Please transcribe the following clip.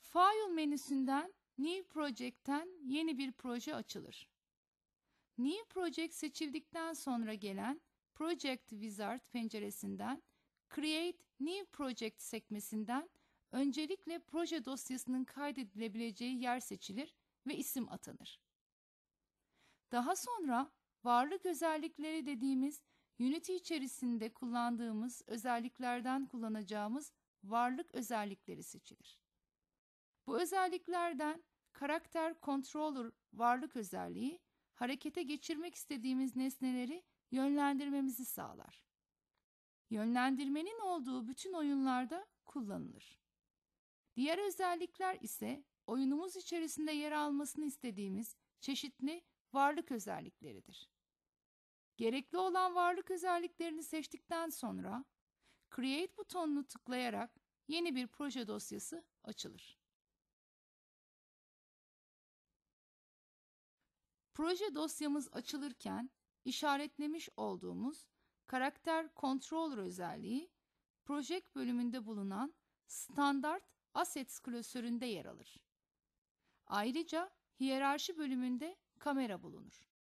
File menüsünden New Project'ten yeni bir proje açılır. New Project seçildikten sonra gelen Project Wizard penceresinden Create New Project sekmesinden öncelikle proje dosyasının kaydedilebileceği yer seçilir ve isim atanır. Daha sonra varlık özellikleri dediğimiz Unity içerisinde kullandığımız özelliklerden kullanacağımız varlık özellikleri seçilir. Bu özelliklerden karakter controller varlık özelliği harekete geçirmek istediğimiz nesneleri yönlendirmemizi sağlar. Yönlendirmenin olduğu bütün oyunlarda kullanılır. Diğer özellikler ise oyunumuz içerisinde yer almasını istediğimiz çeşitli varlık özellikleridir. Gerekli olan varlık özelliklerini seçtikten sonra Create butonunu tıklayarak yeni bir proje dosyası açılır. Proje dosyamız açılırken işaretlemiş olduğumuz karakter controller özelliği Project bölümünde bulunan Standard assets klasöründe yer alır. Ayrıca hiyerarşi bölümünde kamera bulunur.